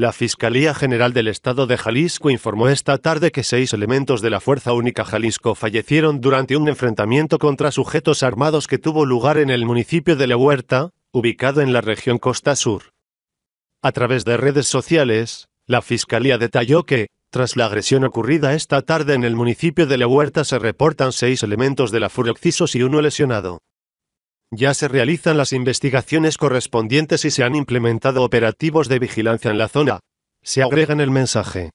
La Fiscalía General del Estado de Jalisco informó esta tarde que seis elementos de la Fuerza Única Jalisco fallecieron durante un enfrentamiento contra sujetos armados que tuvo lugar en el municipio de La Huerta, ubicado en la región Costa Sur. A través de redes sociales, la Fiscalía detalló que, tras la agresión ocurrida esta tarde en el municipio de La Huerta se reportan seis elementos de la FUROXISOS y uno lesionado. Ya se realizan las investigaciones correspondientes y se han implementado operativos de vigilancia en la zona. Se agrega en el mensaje.